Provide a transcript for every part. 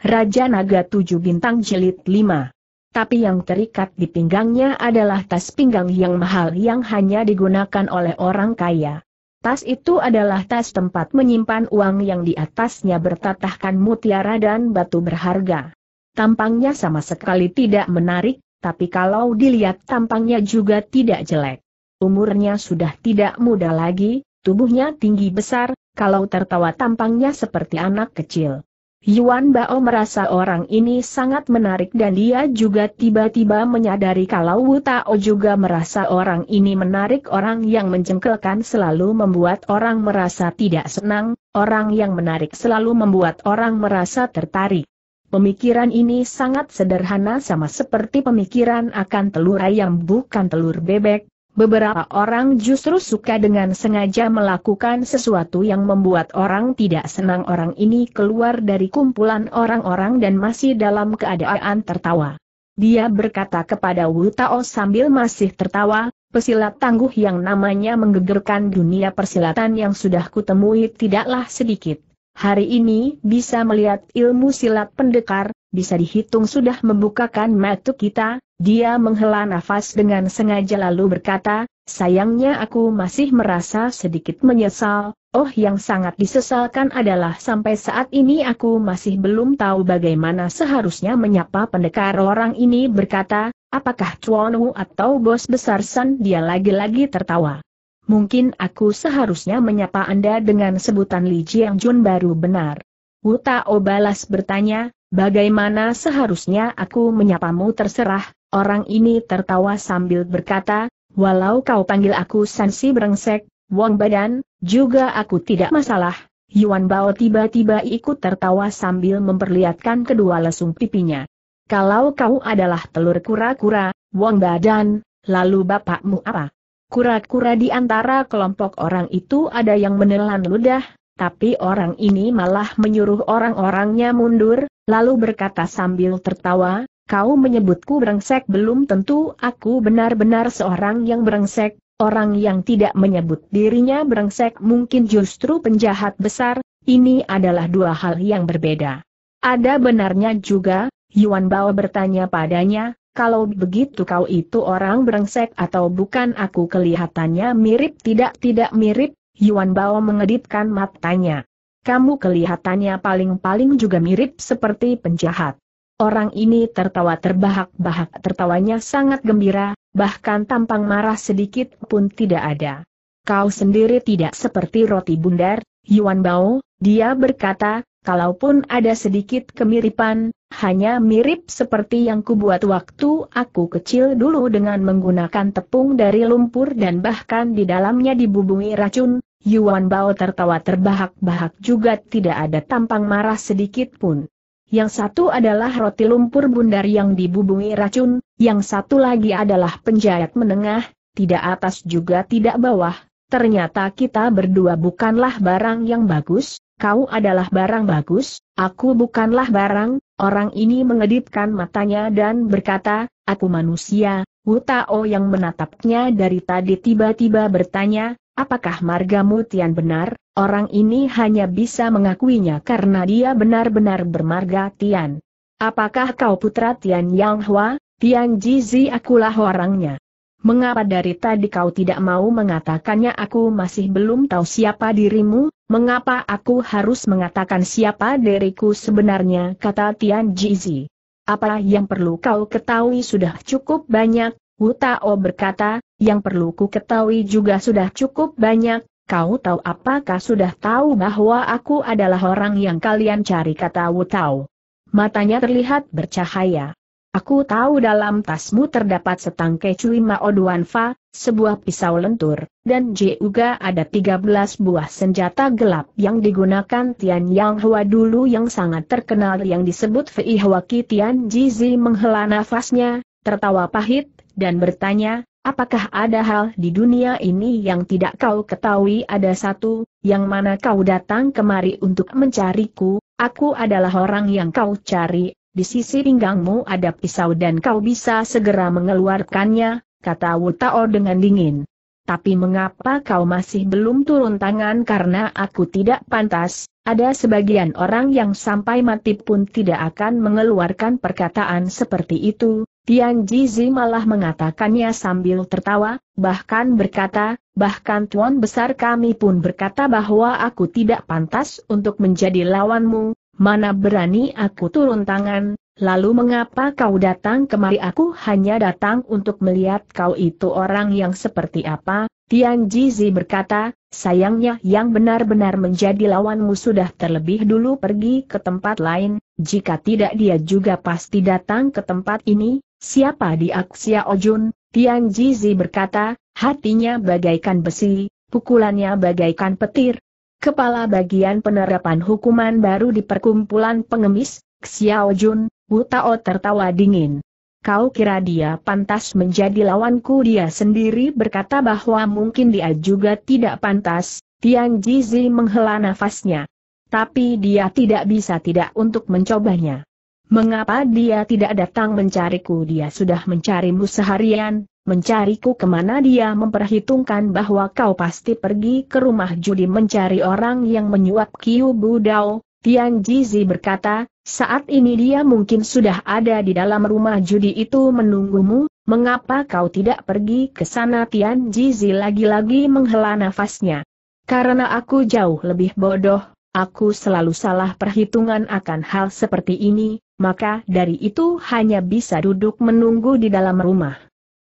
Raja Naga Tujuh Bintang Jilid lima. Tapi yang terikat di pinggangnya adalah tas pinggang yang mahal yang hanya digunakan oleh orang kaya. Tas itu adalah tas tempat menyimpan uang yang di atasnya bertatahkan mutiara dan batu berharga. Tampangnya sama sekali tidak menarik, tapi kalau dilihat tampangnya juga tidak jelek. Umurnya sudah tidak muda lagi, tubuhnya tinggi besar, kalau tertawa tampangnya seperti anak kecil. Yuan Bao merasa orang ini sangat menarik dan dia juga tiba-tiba menyadari kalau Wu Tao juga merasa orang ini menarik orang yang menjengkelkan selalu membuat orang merasa tidak senang, orang yang menarik selalu membuat orang merasa tertarik. Pemikiran ini sangat sederhana sama seperti pemikiran akan telur ayam bukan telur bebek, Beberapa orang justru suka dengan sengaja melakukan sesuatu yang membuat orang tidak senang orang ini keluar dari kumpulan orang-orang dan masih dalam keadaan tertawa. Dia berkata kepada Wu Tao sambil masih tertawa, pesilat tangguh yang namanya menggegerkan dunia persilatan yang sudah kutemui tidaklah sedikit. Hari ini bisa melihat ilmu silat pendekar, bisa dihitung sudah membukakan mata kita, dia menghela nafas dengan sengaja lalu berkata, sayangnya aku masih merasa sedikit menyesal, oh yang sangat disesalkan adalah sampai saat ini aku masih belum tahu bagaimana seharusnya menyapa pendekar orang ini berkata, apakah Chuanu atau bos besar San dia lagi-lagi tertawa. Mungkin aku seharusnya menyapa Anda dengan sebutan Li Jiang Jun baru benar. Wu Tao balas bertanya, bagaimana seharusnya aku menyapamu terserah, Orang ini tertawa sambil berkata, walau kau panggil aku Sansi Brengsek, Wong Badan, juga aku tidak masalah. Yuan Bao tiba-tiba ikut tertawa sambil memperlihatkan kedua lesung pipinya. Kalau kau adalah telur kura-kura, Wong Badan, lalu bapakmu apa? Kura-kura di antara kelompok orang itu ada yang menelan ludah, tapi orang ini malah menyuruh orang-orangnya mundur, lalu berkata sambil tertawa, Kau menyebutku brengsek belum tentu aku benar-benar seorang yang brengsek, orang yang tidak menyebut dirinya brengsek mungkin justru penjahat besar, ini adalah dua hal yang berbeda. Ada benarnya juga, Yuan Bao bertanya padanya, kalau begitu kau itu orang brengsek atau bukan aku kelihatannya mirip tidak-tidak mirip, Yuan Bao mengedipkan matanya. Kamu kelihatannya paling-paling juga mirip seperti penjahat. Orang ini tertawa terbahak-bahak tertawanya sangat gembira, bahkan tampang marah sedikit pun tidak ada. Kau sendiri tidak seperti roti bundar, Yuan Bao, dia berkata, kalaupun ada sedikit kemiripan, hanya mirip seperti yang kubuat waktu aku kecil dulu dengan menggunakan tepung dari lumpur dan bahkan di dalamnya dibubungi racun, Yuan Bao tertawa terbahak-bahak juga tidak ada tampang marah sedikit pun. Yang satu adalah roti lumpur bundar yang dibumbui racun, yang satu lagi adalah penjahat menengah, tidak atas juga tidak bawah. Ternyata kita berdua bukanlah barang yang bagus, kau adalah barang bagus, aku bukanlah barang, orang ini mengedipkan matanya dan berkata, aku manusia, Wu Tao yang menatapnya dari tadi tiba-tiba bertanya, apakah margamu Tian benar? Orang ini hanya bisa mengakuinya karena dia benar-benar bermarga Tian. Apakah kau putra Tian Yang Hua? Tian Jizi akulah orangnya. Mengapa dari tadi kau tidak mau mengatakannya aku masih belum tahu siapa dirimu? Mengapa aku harus mengatakan siapa diriku sebenarnya? Kata Tian Jizi. Apa yang perlu kau ketahui sudah cukup banyak, Wu Tao berkata, yang perlu ku ketahui juga sudah cukup banyak, Kau tahu apakah sudah tahu bahwa aku adalah orang yang kalian cari kata Wu Tao. Matanya terlihat bercahaya. Aku tahu dalam tasmu terdapat setangkai cui Mao Duanfa, sebuah pisau lentur, dan juga ada 13 buah senjata gelap yang digunakan Tian Yang Hua dulu yang sangat terkenal yang disebut Fei Hua Ki Tian Jizi menghela nafasnya, tertawa pahit, dan bertanya, Apakah ada hal di dunia ini yang tidak kau ketahui ada satu, yang mana kau datang kemari untuk mencariku, aku adalah orang yang kau cari, di sisi pinggangmu ada pisau dan kau bisa segera mengeluarkannya, kata Wutao dengan dingin. Tapi mengapa kau masih belum turun tangan karena aku tidak pantas, ada sebagian orang yang sampai mati pun tidak akan mengeluarkan perkataan seperti itu, Tian Jizi malah mengatakannya sambil tertawa, bahkan berkata, bahkan tuan besar kami pun berkata bahwa aku tidak pantas untuk menjadi lawanmu, mana berani aku turun tangan, lalu mengapa kau datang kemari aku hanya datang untuk melihat kau itu orang yang seperti apa, Tian Jizi berkata, sayangnya yang benar-benar menjadi lawanmu sudah terlebih dulu pergi ke tempat lain, jika tidak dia juga pasti datang ke tempat ini, Siapa di Aksia Ojun? Tian Jizi berkata, hatinya bagaikan besi, pukulannya bagaikan petir. Kepala bagian penerapan hukuman baru di perkumpulan pengemis, Xiao Jun, Wu Tao tertawa dingin. Kau kira dia pantas menjadi lawanku dia sendiri berkata bahwa mungkin dia juga tidak pantas, Tian Jizi menghela nafasnya. Tapi dia tidak bisa tidak untuk mencobanya. Mengapa dia tidak datang mencariku? Dia sudah mencarimu seharian, mencariku kemana dia memperhitungkan bahwa kau pasti pergi ke rumah judi mencari orang yang menyuap Kiu Budao. Tian Jizi berkata, saat ini dia mungkin sudah ada di dalam rumah judi itu menunggumu, mengapa kau tidak pergi ke sana Tian Jizi lagi-lagi menghela nafasnya. Karena aku jauh lebih bodoh, aku selalu salah perhitungan akan hal seperti ini, maka dari itu hanya bisa duduk menunggu di dalam rumah.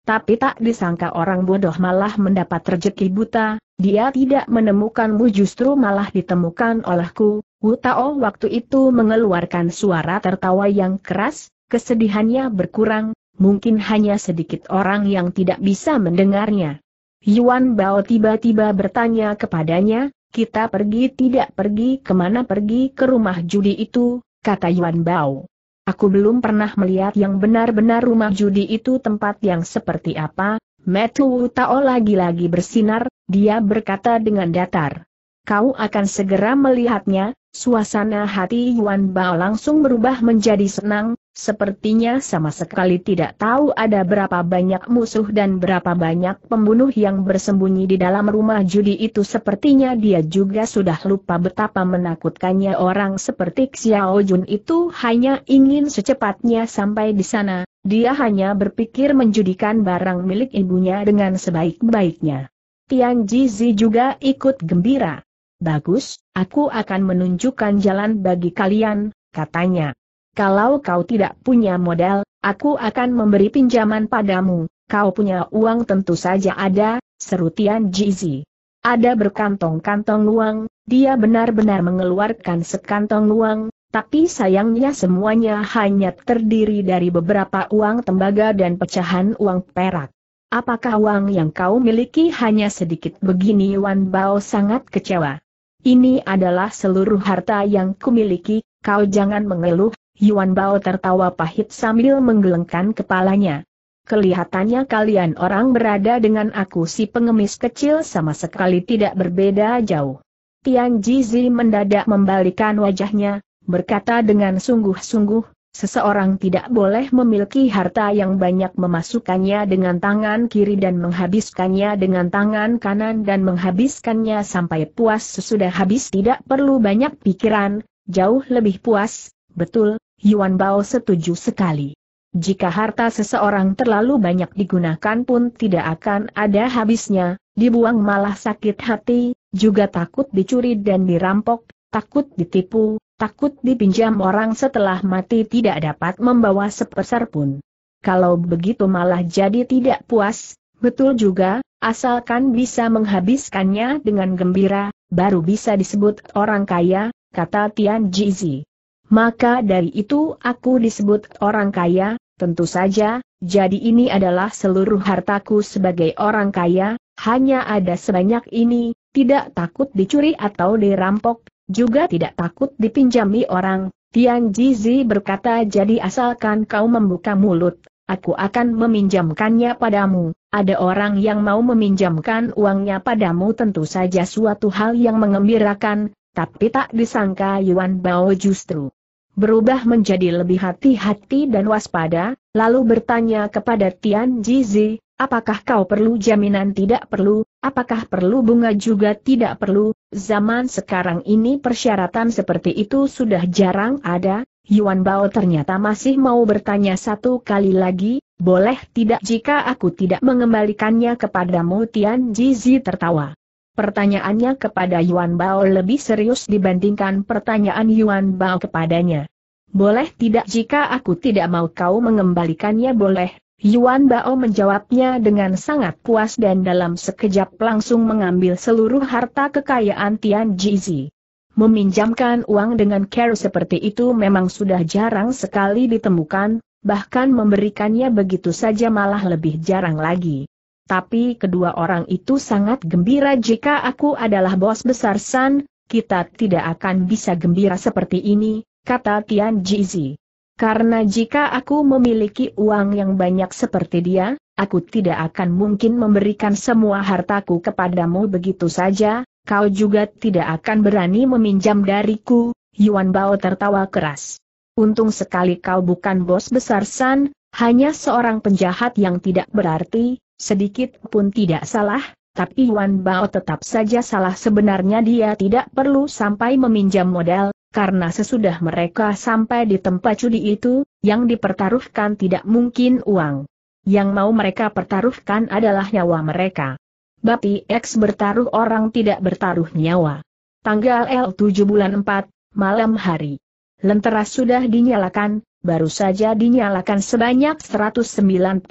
Tapi tak disangka orang bodoh malah mendapat rezeki buta, dia tidak menemukanmu justru malah ditemukan olehku. Wu Tao waktu itu mengeluarkan suara tertawa yang keras, kesedihannya berkurang, mungkin hanya sedikit orang yang tidak bisa mendengarnya. Yuan Bao tiba-tiba bertanya kepadanya, kita pergi tidak pergi kemana pergi ke rumah judi itu, kata Yuan Bao. Aku belum pernah melihat yang benar-benar rumah judi itu tempat yang seperti apa, Metu Tao oh lagi-lagi bersinar, dia berkata dengan datar. Kau akan segera melihatnya, suasana hati Yuan Bao langsung berubah menjadi senang, Sepertinya sama sekali tidak tahu ada berapa banyak musuh dan berapa banyak pembunuh yang bersembunyi di dalam rumah judi itu Sepertinya dia juga sudah lupa betapa menakutkannya orang seperti Xiao Jun itu hanya ingin secepatnya sampai di sana, dia hanya berpikir menjudikan barang milik ibunya dengan sebaik-baiknya. Tiang Jizi juga ikut gembira. Bagus, aku akan menunjukkan jalan bagi kalian, katanya kalau kau tidak punya modal, aku akan memberi pinjaman padamu, kau punya uang tentu saja ada, seru Tian Jizi. Ada berkantong-kantong uang, dia benar-benar mengeluarkan sekantong uang, tapi sayangnya semuanya hanya terdiri dari beberapa uang tembaga dan pecahan uang perak. Apakah uang yang kau miliki hanya sedikit begini Wan Bao sangat kecewa. Ini adalah seluruh harta yang kumiliki, kau jangan mengeluh, Yuan Bao tertawa pahit sambil menggelengkan kepalanya. Kelihatannya kalian orang berada dengan aku si pengemis kecil sama sekali tidak berbeda jauh. Tian Jizi mendadak membalikan wajahnya, berkata dengan sungguh-sungguh, Seseorang tidak boleh memiliki harta yang banyak memasukkannya dengan tangan kiri dan menghabiskannya dengan tangan kanan dan menghabiskannya sampai puas sesudah habis tidak perlu banyak pikiran, jauh lebih puas, betul, Yuan Bao setuju sekali. Jika harta seseorang terlalu banyak digunakan pun tidak akan ada habisnya, dibuang malah sakit hati, juga takut dicuri dan dirampok, takut ditipu, takut dipinjam orang setelah mati tidak dapat membawa sepeser pun. Kalau begitu malah jadi tidak puas, betul juga, asalkan bisa menghabiskannya dengan gembira, baru bisa disebut orang kaya, kata Tian Jizi. Maka dari itu aku disebut orang kaya, tentu saja, jadi ini adalah seluruh hartaku sebagai orang kaya, hanya ada sebanyak ini, tidak takut dicuri atau dirampok, juga tidak takut dipinjami orang. Tian Jizi berkata jadi asalkan kau membuka mulut, aku akan meminjamkannya padamu. Ada orang yang mau meminjamkan uangnya padamu tentu saja suatu hal yang mengembirakan, tapi tak disangka Yuan Bao justru berubah menjadi lebih hati-hati dan waspada, lalu bertanya kepada Tian Jizi, apakah kau perlu jaminan tidak perlu, apakah perlu bunga juga tidak perlu, zaman sekarang ini persyaratan seperti itu sudah jarang ada, Yuan Bao ternyata masih mau bertanya satu kali lagi, boleh tidak jika aku tidak mengembalikannya kepadamu Tian Jizi tertawa. Pertanyaannya kepada Yuan Bao lebih serius dibandingkan pertanyaan Yuan Bao kepadanya. Boleh tidak jika aku tidak mau kau mengembalikannya boleh, Yuan Bao menjawabnya dengan sangat puas dan dalam sekejap langsung mengambil seluruh harta kekayaan Tian Jizi. Meminjamkan uang dengan care seperti itu memang sudah jarang sekali ditemukan, bahkan memberikannya begitu saja malah lebih jarang lagi. Tapi kedua orang itu sangat gembira jika aku adalah bos besar San, kita tidak akan bisa gembira seperti ini, kata Tian Jizi. Karena jika aku memiliki uang yang banyak seperti dia, aku tidak akan mungkin memberikan semua hartaku kepadamu begitu saja, kau juga tidak akan berani meminjam dariku, Yuan Bao tertawa keras. Untung sekali kau bukan bos besar San, hanya seorang penjahat yang tidak berarti, Sedikit pun tidak salah, tapi Wan Bao tetap saja salah sebenarnya dia tidak perlu sampai meminjam modal, karena sesudah mereka sampai di tempat judi itu, yang dipertaruhkan tidak mungkin uang. Yang mau mereka pertaruhkan adalah nyawa mereka. Bapi X bertaruh orang tidak bertaruh nyawa. Tanggal L7 bulan 4, malam hari. Lentera sudah dinyalakan, baru saja dinyalakan sebanyak 196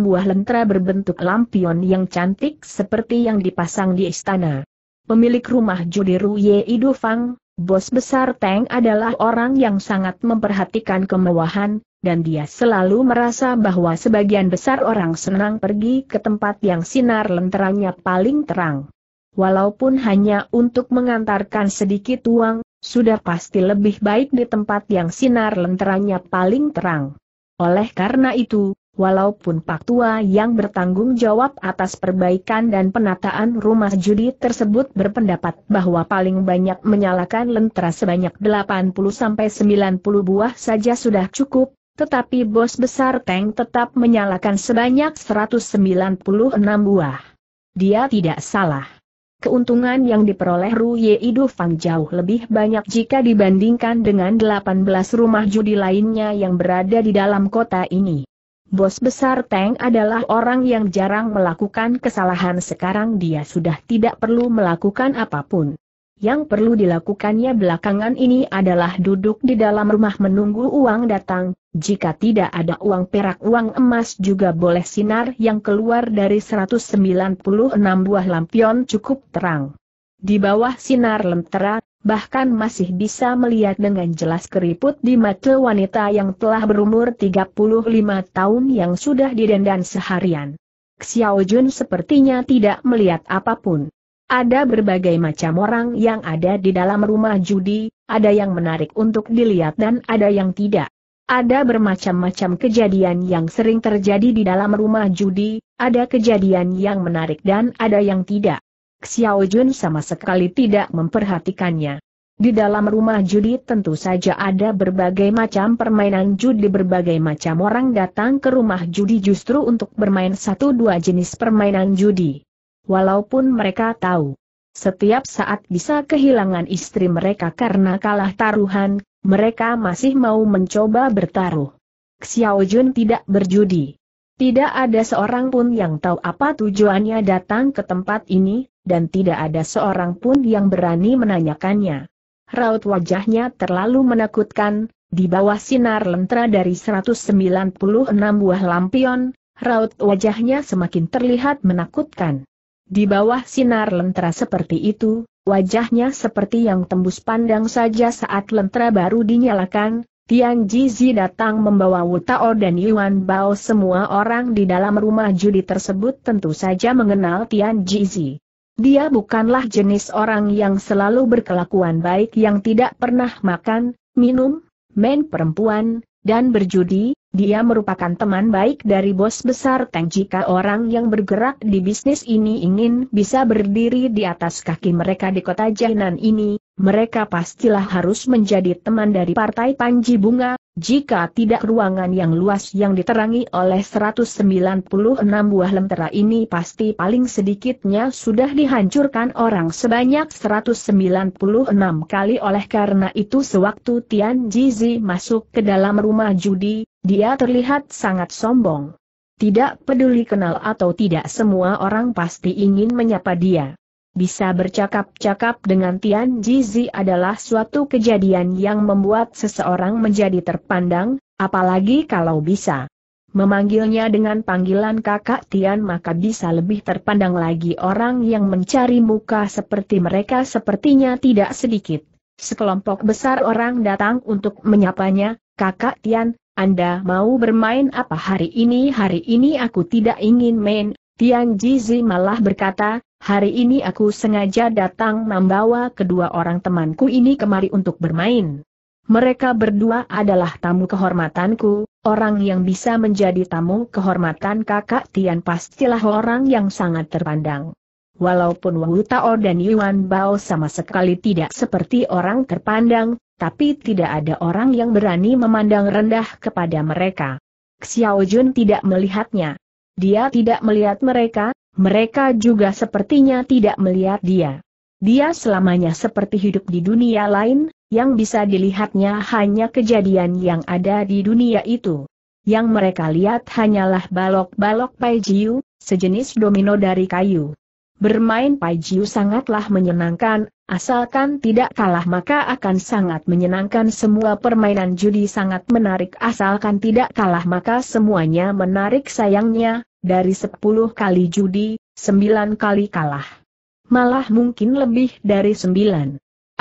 buah lentera berbentuk lampion yang cantik seperti yang dipasang di istana. Pemilik rumah judi Ruye Idufang, bos besar Teng adalah orang yang sangat memperhatikan kemewahan, dan dia selalu merasa bahwa sebagian besar orang senang pergi ke tempat yang sinar lenteranya paling terang. Walaupun hanya untuk mengantarkan sedikit uang, sudah pasti lebih baik di tempat yang sinar lenteranya paling terang. Oleh karena itu, walaupun Pak Tua yang bertanggung jawab atas perbaikan dan penataan rumah judi tersebut berpendapat bahwa paling banyak menyalakan lentera sebanyak 80-90 buah saja sudah cukup, tetapi bos besar Teng tetap menyalakan sebanyak 196 buah. Dia tidak salah keuntungan yang diperoleh Idu Fang jauh lebih banyak jika dibandingkan dengan 18 rumah judi lainnya yang berada di dalam kota ini. Bos besar Tang adalah orang yang jarang melakukan kesalahan sekarang dia sudah tidak perlu melakukan apapun. Yang perlu dilakukannya belakangan ini adalah duduk di dalam rumah menunggu uang datang, jika tidak ada uang perak uang emas juga boleh sinar yang keluar dari 196 buah lampion cukup terang. Di bawah sinar lentera, bahkan masih bisa melihat dengan jelas keriput di mata wanita yang telah berumur 35 tahun yang sudah didendan seharian. Xiao Jun sepertinya tidak melihat apapun. Ada berbagai macam orang yang ada di dalam rumah judi, ada yang menarik untuk dilihat dan ada yang tidak. Ada bermacam-macam kejadian yang sering terjadi di dalam rumah judi, ada kejadian yang menarik dan ada yang tidak. Xiao Jun sama sekali tidak memperhatikannya. Di dalam rumah judi tentu saja ada berbagai macam permainan judi berbagai macam orang datang ke rumah judi justru untuk bermain satu dua jenis permainan judi. Walaupun mereka tahu setiap saat bisa kehilangan istri mereka karena kalah taruhan, mereka masih mau mencoba bertaruh. Xiao Jun tidak berjudi. Tidak ada seorang pun yang tahu apa tujuannya datang ke tempat ini, dan tidak ada seorang pun yang berani menanyakannya. Raut wajahnya terlalu menakutkan, di bawah sinar lentera dari 196 buah lampion, raut wajahnya semakin terlihat menakutkan. Di bawah sinar lentera seperti itu, Wajahnya seperti yang tembus pandang saja saat lentera baru dinyalakan, Tian Jizi datang membawa Wutao dan Yuan Bao semua orang di dalam rumah judi tersebut tentu saja mengenal Tian Jizi. Dia bukanlah jenis orang yang selalu berkelakuan baik yang tidak pernah makan, minum, main perempuan, dan berjudi, dia merupakan teman baik dari bos besar Teng jika orang yang bergerak di bisnis ini ingin bisa berdiri di atas kaki mereka di kota Jainan ini, mereka pastilah harus menjadi teman dari Partai Panji Bunga, jika tidak ruangan yang luas yang diterangi oleh 196 buah lentera ini pasti paling sedikitnya sudah dihancurkan orang sebanyak 196 kali oleh karena itu sewaktu Tian Jizi masuk ke dalam rumah judi, dia terlihat sangat sombong. Tidak peduli kenal atau tidak semua orang pasti ingin menyapa dia. Bisa bercakap-cakap dengan Tian Jizi adalah suatu kejadian yang membuat seseorang menjadi terpandang, apalagi kalau bisa memanggilnya dengan panggilan kakak Tian maka bisa lebih terpandang lagi orang yang mencari muka seperti mereka sepertinya tidak sedikit. Sekelompok besar orang datang untuk menyapanya, kakak Tian, anda mau bermain apa hari ini? Hari ini aku tidak ingin main, Tian Jizi malah berkata, hari ini aku sengaja datang membawa kedua orang temanku ini kemari untuk bermain. Mereka berdua adalah tamu kehormatanku, orang yang bisa menjadi tamu kehormatan kakak Tian pastilah orang yang sangat terpandang. Walaupun Wu Tao dan Yuan Bao sama sekali tidak seperti orang terpandang, tapi tidak ada orang yang berani memandang rendah kepada mereka. Xiao Jun tidak melihatnya. Dia tidak melihat mereka, mereka juga sepertinya tidak melihat dia. Dia selamanya seperti hidup di dunia lain, yang bisa dilihatnya hanya kejadian yang ada di dunia itu. Yang mereka lihat hanyalah balok-balok Paijiu, sejenis domino dari kayu. Bermain Paijiu sangatlah menyenangkan, Asalkan tidak kalah maka akan sangat menyenangkan semua permainan judi sangat menarik asalkan tidak kalah maka semuanya menarik sayangnya, dari 10 kali judi, 9 kali kalah. Malah mungkin lebih dari 9.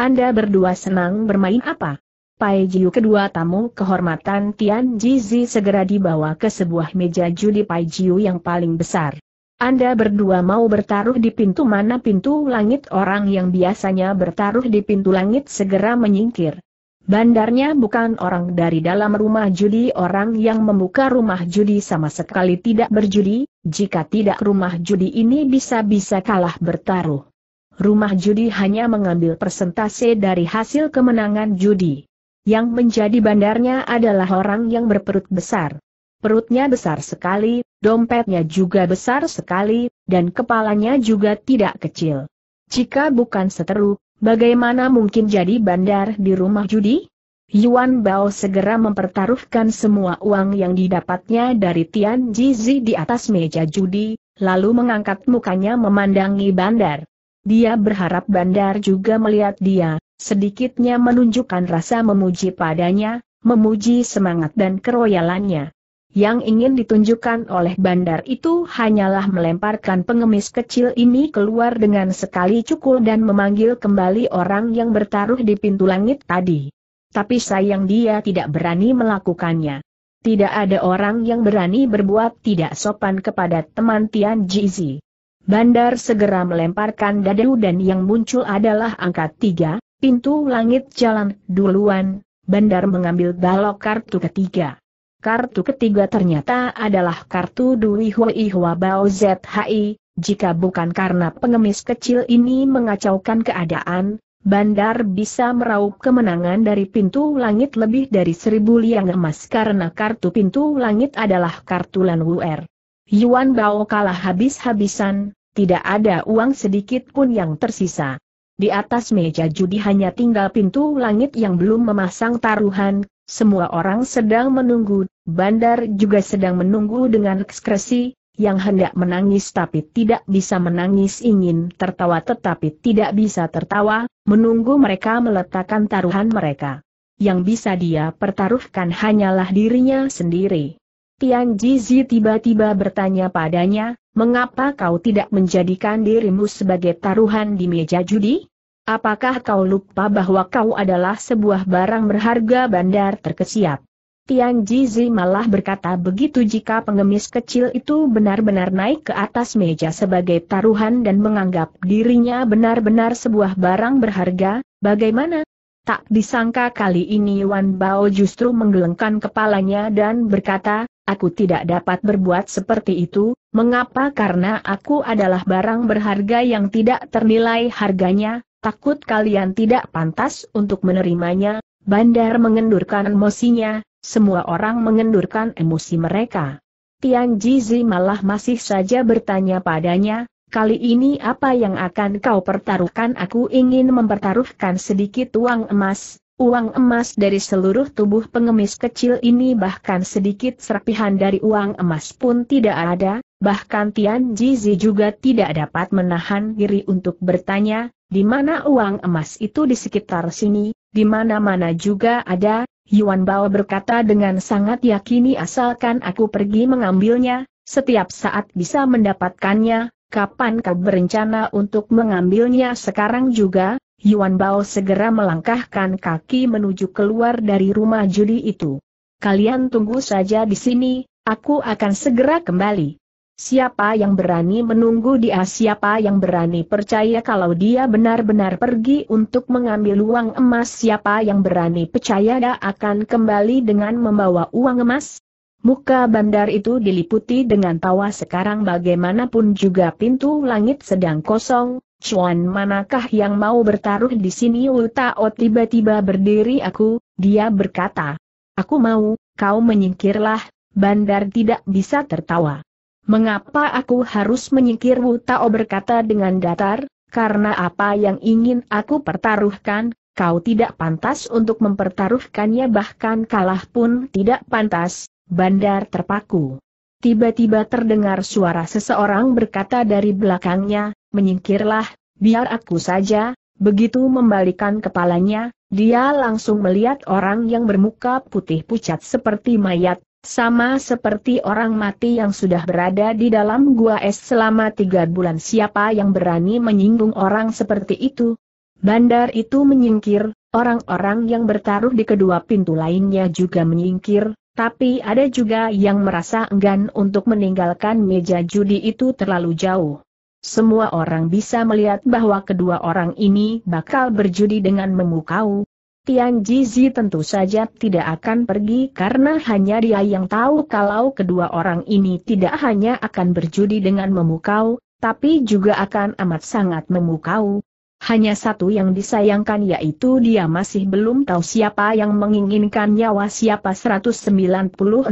Anda berdua senang bermain apa? Pai Jiu kedua tamu kehormatan Tian Jizi segera dibawa ke sebuah meja judi Pai Jiu yang paling besar. Anda berdua mau bertaruh di pintu mana pintu langit orang yang biasanya bertaruh di pintu langit segera menyingkir. Bandarnya bukan orang dari dalam rumah judi orang yang membuka rumah judi sama sekali tidak berjudi, jika tidak rumah judi ini bisa-bisa kalah bertaruh. Rumah judi hanya mengambil persentase dari hasil kemenangan judi. Yang menjadi bandarnya adalah orang yang berperut besar perutnya besar sekali, dompetnya juga besar sekali, dan kepalanya juga tidak kecil. Jika bukan seteru, bagaimana mungkin jadi bandar di rumah judi? Yuan Bao segera mempertaruhkan semua uang yang didapatnya dari Tian Jizi di atas meja judi, lalu mengangkat mukanya memandangi bandar. Dia berharap bandar juga melihat dia, sedikitnya menunjukkan rasa memuji padanya, memuji semangat dan keroyalannya. Yang ingin ditunjukkan oleh bandar itu hanyalah melemparkan pengemis kecil ini keluar dengan sekali cukul dan memanggil kembali orang yang bertaruh di pintu langit tadi. Tapi sayang dia tidak berani melakukannya. Tidak ada orang yang berani berbuat tidak sopan kepada teman Tian Jizi. Bandar segera melemparkan dadu dan yang muncul adalah angka tiga, pintu langit jalan duluan, bandar mengambil balok kartu ketiga. Kartu ketiga ternyata adalah kartu Dui Hui Hua Bao ZHI, jika bukan karena pengemis kecil ini mengacaukan keadaan, Bandar bisa meraup kemenangan dari pintu langit lebih dari seribu liang emas karena kartu pintu langit adalah kartu Lan Wuer. Yuan Bao kalah habis-habisan, tidak ada uang sedikit pun yang tersisa. Di atas meja judi hanya tinggal pintu langit yang belum memasang taruhan, semua orang sedang menunggu, bandar juga sedang menunggu dengan ekskresi, yang hendak menangis tapi tidak bisa menangis ingin tertawa tetapi tidak bisa tertawa, menunggu mereka meletakkan taruhan mereka. Yang bisa dia pertaruhkan hanyalah dirinya sendiri. Tian Jizi tiba-tiba bertanya padanya, mengapa kau tidak menjadikan dirimu sebagai taruhan di meja judi? Apakah kau lupa bahwa kau adalah sebuah barang berharga bandar terkesiap? Tian Jizi malah berkata begitu jika pengemis kecil itu benar-benar naik ke atas meja sebagai taruhan dan menganggap dirinya benar-benar sebuah barang berharga, bagaimana? Tak disangka kali ini Wan Bao justru menggelengkan kepalanya dan berkata, aku tidak dapat berbuat seperti itu, mengapa karena aku adalah barang berharga yang tidak ternilai harganya, Takut kalian tidak pantas untuk menerimanya, Bandar mengendurkan emosinya, semua orang mengendurkan emosi mereka. Tian Jizi malah masih saja bertanya padanya, kali ini apa yang akan kau pertaruhkan aku ingin mempertaruhkan sedikit uang emas, uang emas dari seluruh tubuh pengemis kecil ini bahkan sedikit serpihan dari uang emas pun tidak ada, bahkan Tian Jizi juga tidak dapat menahan diri untuk bertanya, di mana uang emas itu di sekitar sini, di mana-mana juga ada, Yuan Bao berkata dengan sangat yakin. asalkan aku pergi mengambilnya, setiap saat bisa mendapatkannya, kapan kau berencana untuk mengambilnya sekarang juga, Yuan Bao segera melangkahkan kaki menuju keluar dari rumah judi itu. Kalian tunggu saja di sini, aku akan segera kembali. Siapa yang berani menunggu dia? Siapa yang berani percaya kalau dia benar-benar pergi untuk mengambil uang emas? Siapa yang berani percaya dia akan kembali dengan membawa uang emas? Muka bandar itu diliputi dengan tawa sekarang bagaimanapun juga pintu langit sedang kosong, Cuan manakah yang mau bertaruh di sini Utao tiba-tiba berdiri aku, dia berkata. Aku mau, kau menyingkirlah, bandar tidak bisa tertawa. Mengapa aku harus menyingkir Wu berkata dengan datar, karena apa yang ingin aku pertaruhkan, kau tidak pantas untuk mempertaruhkannya bahkan kalah pun tidak pantas, bandar terpaku. Tiba-tiba terdengar suara seseorang berkata dari belakangnya, menyingkirlah, biar aku saja, begitu membalikan kepalanya, dia langsung melihat orang yang bermuka putih pucat seperti mayat, sama seperti orang mati yang sudah berada di dalam gua es selama tiga bulan siapa yang berani menyinggung orang seperti itu? Bandar itu menyingkir, orang-orang yang bertaruh di kedua pintu lainnya juga menyingkir, tapi ada juga yang merasa enggan untuk meninggalkan meja judi itu terlalu jauh. Semua orang bisa melihat bahwa kedua orang ini bakal berjudi dengan memukau, Tian Jizi tentu saja tidak akan pergi karena hanya dia yang tahu kalau kedua orang ini tidak hanya akan berjudi dengan memukau, tapi juga akan amat sangat memukau. Hanya satu yang disayangkan yaitu dia masih belum tahu siapa yang menginginkan nyawa siapa 196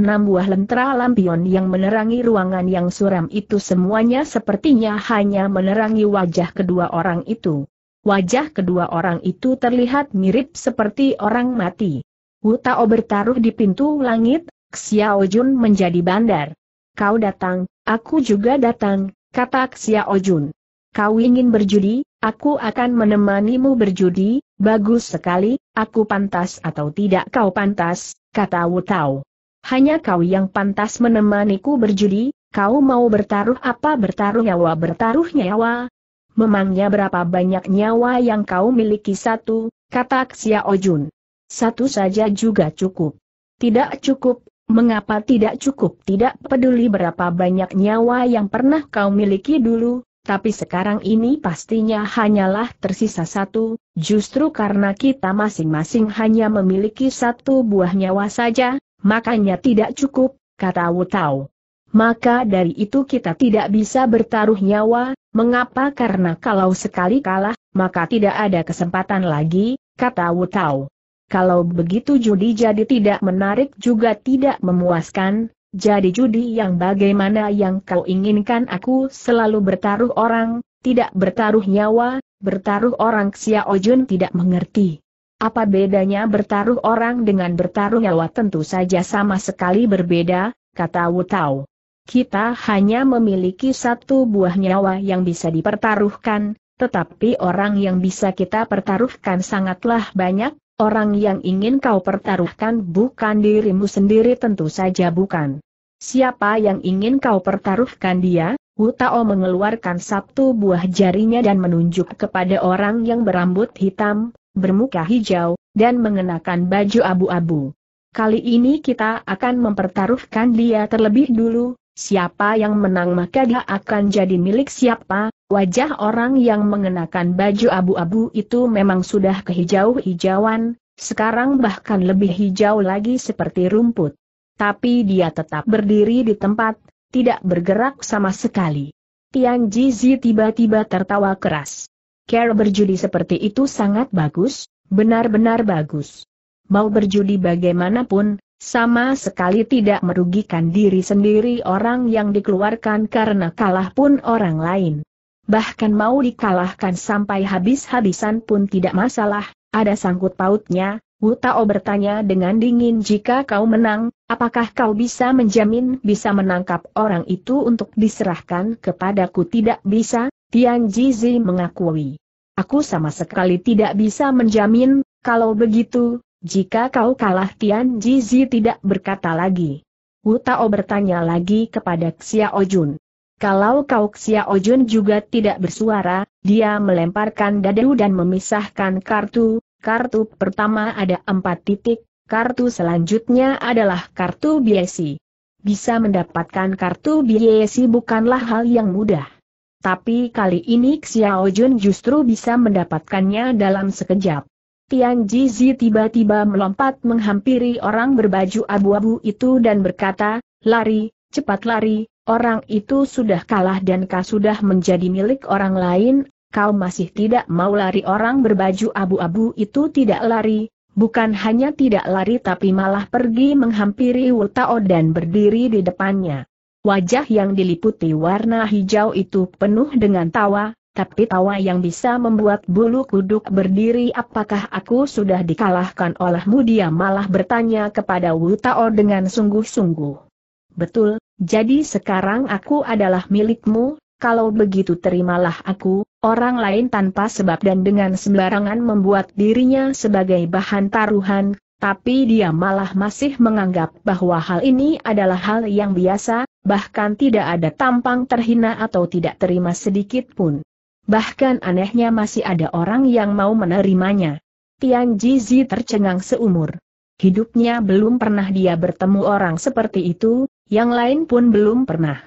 buah lentera lampion yang menerangi ruangan yang suram itu semuanya sepertinya hanya menerangi wajah kedua orang itu. Wajah kedua orang itu terlihat mirip seperti orang mati. Wu Tao bertaruh di pintu langit, Xiao Jun menjadi bandar. Kau datang, aku juga datang, kata Xiao Jun. Kau ingin berjudi, aku akan menemanimu berjudi, bagus sekali, aku pantas atau tidak kau pantas, kata Wu Tao. Hanya kau yang pantas menemaniku berjudi, kau mau bertaruh apa bertaruh nyawa bertaruh nyawa, memangnya berapa banyak nyawa yang kau miliki satu, kata Xia Ojun. Satu saja juga cukup. Tidak cukup, mengapa tidak cukup? Tidak peduli berapa banyak nyawa yang pernah kau miliki dulu, tapi sekarang ini pastinya hanyalah tersisa satu, justru karena kita masing-masing hanya memiliki satu buah nyawa saja, makanya tidak cukup, kata Wu Tao. Maka dari itu kita tidak bisa bertaruh nyawa, Mengapa? Karena kalau sekali kalah, maka tidak ada kesempatan lagi, kata Wu Tao. Kalau begitu judi jadi tidak menarik juga tidak memuaskan, jadi judi yang bagaimana yang kau inginkan aku selalu bertaruh orang, tidak bertaruh nyawa, bertaruh orang Xiao Jun tidak mengerti. Apa bedanya bertaruh orang dengan bertaruh nyawa tentu saja sama sekali berbeda, kata Wu Tao kita hanya memiliki satu buah nyawa yang bisa dipertaruhkan, tetapi orang yang bisa kita pertaruhkan sangatlah banyak, orang yang ingin kau pertaruhkan bukan dirimu sendiri tentu saja bukan. Siapa yang ingin kau pertaruhkan dia? Wu Tao mengeluarkan satu buah jarinya dan menunjuk kepada orang yang berambut hitam, bermuka hijau, dan mengenakan baju abu-abu. Kali ini kita akan mempertaruhkan dia terlebih dulu, Siapa yang menang maka dia akan jadi milik siapa, wajah orang yang mengenakan baju abu-abu itu memang sudah kehijau-hijauan, sekarang bahkan lebih hijau lagi seperti rumput. Tapi dia tetap berdiri di tempat, tidak bergerak sama sekali. Tiang Jizi tiba-tiba tertawa keras. Care berjudi seperti itu sangat bagus, benar-benar bagus. Mau berjudi bagaimanapun, sama sekali tidak merugikan diri sendiri orang yang dikeluarkan karena kalah pun orang lain. Bahkan mau dikalahkan sampai habis-habisan pun tidak masalah, ada sangkut pautnya, Wu Tao bertanya dengan dingin jika kau menang, apakah kau bisa menjamin bisa menangkap orang itu untuk diserahkan kepadaku tidak bisa, Tian Jizi mengakui. Aku sama sekali tidak bisa menjamin, kalau begitu, jika kau kalah Tian Jizi tidak berkata lagi. Wu Tao bertanya lagi kepada Xia Ojun. Kalau kau Xia Ojun juga tidak bersuara, dia melemparkan dadu dan memisahkan kartu, kartu pertama ada empat titik, kartu selanjutnya adalah kartu biesi. Bisa mendapatkan kartu biesi bukanlah hal yang mudah. Tapi kali ini Xiao Jun justru bisa mendapatkannya dalam sekejap. Tian Jizi tiba-tiba melompat menghampiri orang berbaju abu-abu itu dan berkata, lari, cepat lari, orang itu sudah kalah dan kau sudah menjadi milik orang lain, kau masih tidak mau lari orang berbaju abu-abu itu tidak lari, bukan hanya tidak lari tapi malah pergi menghampiri Wu dan berdiri di depannya. Wajah yang diliputi warna hijau itu penuh dengan tawa, tapi tawa yang bisa membuat bulu kuduk berdiri apakah aku sudah dikalahkan olehmu dia malah bertanya kepada Wu Tao dengan sungguh-sungguh. Betul, jadi sekarang aku adalah milikmu, kalau begitu terimalah aku, orang lain tanpa sebab dan dengan sembarangan membuat dirinya sebagai bahan taruhan, tapi dia malah masih menganggap bahwa hal ini adalah hal yang biasa, bahkan tidak ada tampang terhina atau tidak terima sedikit pun. Bahkan anehnya masih ada orang yang mau menerimanya. Tian Jizi tercengang seumur. Hidupnya belum pernah dia bertemu orang seperti itu, yang lain pun belum pernah.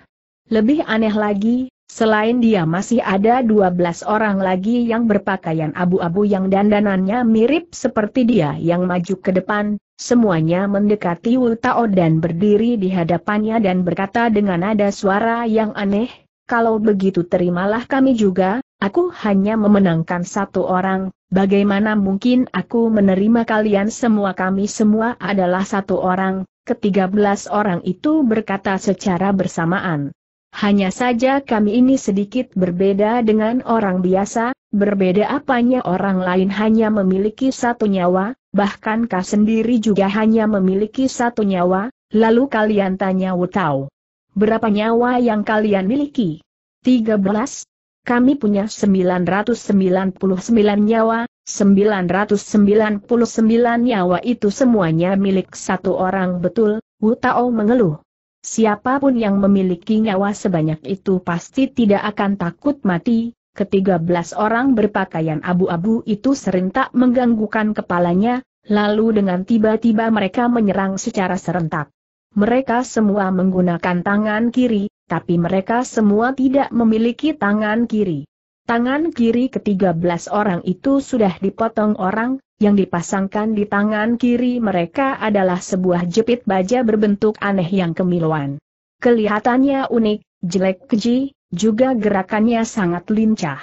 Lebih aneh lagi, selain dia masih ada 12 orang lagi yang berpakaian abu-abu yang dandanannya mirip seperti dia yang maju ke depan, semuanya mendekati Tao dan berdiri di hadapannya dan berkata dengan nada suara yang aneh, kalau begitu terimalah kami juga, Aku hanya memenangkan satu orang, bagaimana mungkin aku menerima kalian semua kami semua adalah satu orang, ketiga belas orang itu berkata secara bersamaan. Hanya saja kami ini sedikit berbeda dengan orang biasa, berbeda apanya orang lain hanya memiliki satu nyawa, bahkan kau sendiri juga hanya memiliki satu nyawa, lalu kalian tanya Wutau. Berapa nyawa yang kalian miliki? 13, kami punya 999 nyawa, 999 nyawa itu semuanya milik satu orang betul, Wu Tao mengeluh. Siapapun yang memiliki nyawa sebanyak itu pasti tidak akan takut mati, ketiga belas orang berpakaian abu-abu itu serentak mengganggukan kepalanya, lalu dengan tiba-tiba mereka menyerang secara serentak. Mereka semua menggunakan tangan kiri, tapi mereka semua tidak memiliki tangan kiri. Tangan kiri ketiga belas orang itu sudah dipotong orang, yang dipasangkan di tangan kiri mereka adalah sebuah jepit baja berbentuk aneh yang kemiluan. Kelihatannya unik, jelek keji, juga gerakannya sangat lincah.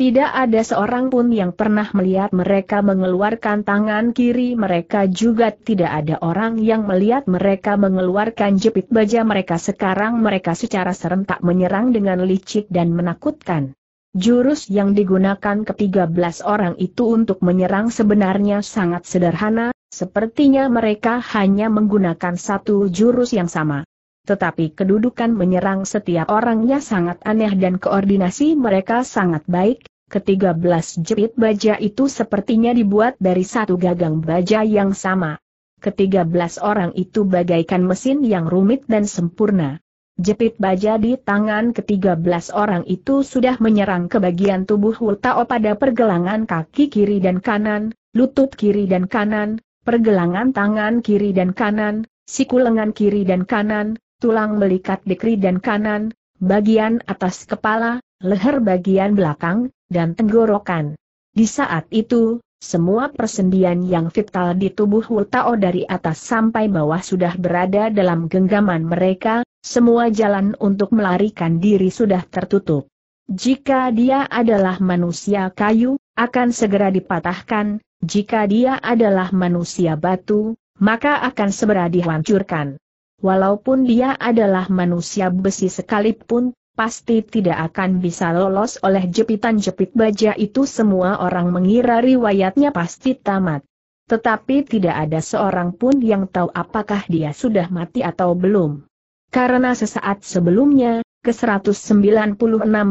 Tidak ada seorang pun yang pernah melihat mereka mengeluarkan tangan kiri mereka juga tidak ada orang yang melihat mereka mengeluarkan jepit baja mereka sekarang mereka secara serentak menyerang dengan licik dan menakutkan. Jurus yang digunakan ke-13 orang itu untuk menyerang sebenarnya sangat sederhana, sepertinya mereka hanya menggunakan satu jurus yang sama. Tetapi kedudukan menyerang setiap orangnya sangat aneh dan koordinasi mereka sangat baik, Ketiga belas jepit baja itu sepertinya dibuat dari satu gagang baja yang sama. Ketiga belas orang itu bagaikan mesin yang rumit dan sempurna. Jepit baja di tangan ketiga belas orang itu sudah menyerang ke bagian tubuh Wutao pada pergelangan kaki kiri dan kanan, lutut kiri dan kanan, pergelangan tangan kiri dan kanan, siku lengan kiri dan kanan, tulang melikat dekri dan kanan, bagian atas kepala, leher bagian belakang, dan tenggorokan. Di saat itu, semua persendian yang vital di tubuh Wutao dari atas sampai bawah sudah berada dalam genggaman mereka, semua jalan untuk melarikan diri sudah tertutup. Jika dia adalah manusia kayu, akan segera dipatahkan, jika dia adalah manusia batu, maka akan segera dihancurkan. Walaupun dia adalah manusia besi sekalipun, pasti tidak akan bisa lolos oleh jepitan-jepit baja itu semua orang mengira riwayatnya pasti tamat. Tetapi tidak ada seorang pun yang tahu apakah dia sudah mati atau belum. Karena sesaat sebelumnya, ke-196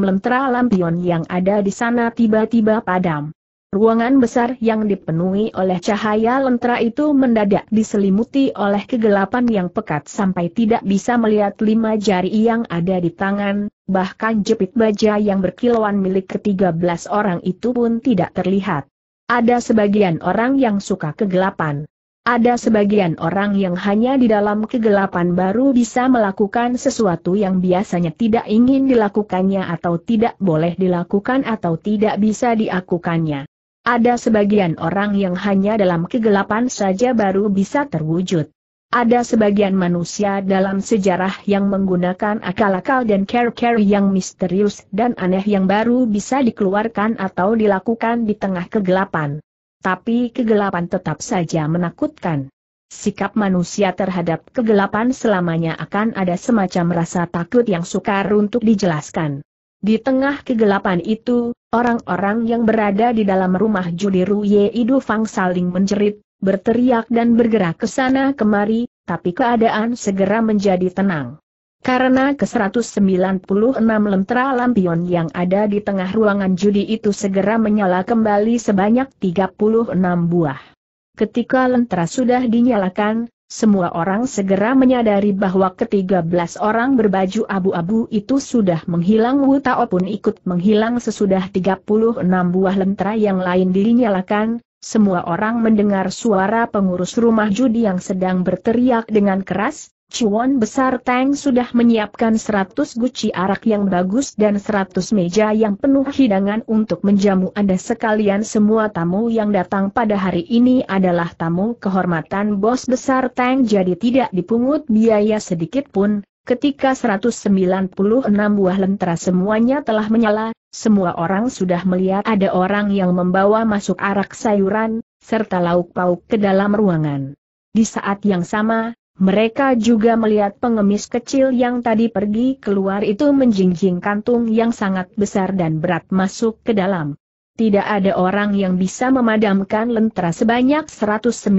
lentera lampion yang ada di sana tiba-tiba padam. Ruangan besar yang dipenuhi oleh cahaya lentera itu mendadak diselimuti oleh kegelapan yang pekat sampai tidak bisa melihat lima jari yang ada di tangan, bahkan jepit baja yang berkilauan milik ketiga belas orang itu pun tidak terlihat. Ada sebagian orang yang suka kegelapan. Ada sebagian orang yang hanya di dalam kegelapan baru bisa melakukan sesuatu yang biasanya tidak ingin dilakukannya atau tidak boleh dilakukan atau tidak bisa diakukannya. Ada sebagian orang yang hanya dalam kegelapan saja baru bisa terwujud. Ada sebagian manusia dalam sejarah yang menggunakan akal-akal dan care-care yang misterius dan aneh yang baru bisa dikeluarkan atau dilakukan di tengah kegelapan. Tapi kegelapan tetap saja menakutkan. Sikap manusia terhadap kegelapan selamanya akan ada semacam rasa takut yang sukar untuk dijelaskan. Di tengah kegelapan itu, orang-orang yang berada di dalam rumah judi Ruye Idu Fang saling menjerit, berteriak dan bergerak ke sana kemari, tapi keadaan segera menjadi tenang. Karena ke-196 lentera lampion yang ada di tengah ruangan judi itu segera menyala kembali sebanyak 36 buah. Ketika lentera sudah dinyalakan, semua orang segera menyadari bahwa ketiga belas orang berbaju abu-abu itu sudah menghilang Wu Tao pun ikut menghilang sesudah 36 buah lentera yang lain dinyalakan, semua orang mendengar suara pengurus rumah judi yang sedang berteriak dengan keras, Cuan besar Tang sudah menyiapkan 100 guci arak yang bagus dan 100 meja yang penuh hidangan untuk menjamu Anda sekalian semua tamu yang datang pada hari ini adalah tamu kehormatan bos besar Tang jadi tidak dipungut biaya sedikit pun. Ketika 196 buah lentera semuanya telah menyala, semua orang sudah melihat ada orang yang membawa masuk arak sayuran, serta lauk pauk ke dalam ruangan. Di saat yang sama, mereka juga melihat pengemis kecil yang tadi pergi keluar itu menjingjing kantung yang sangat besar dan berat masuk ke dalam. Tidak ada orang yang bisa memadamkan lentera sebanyak 196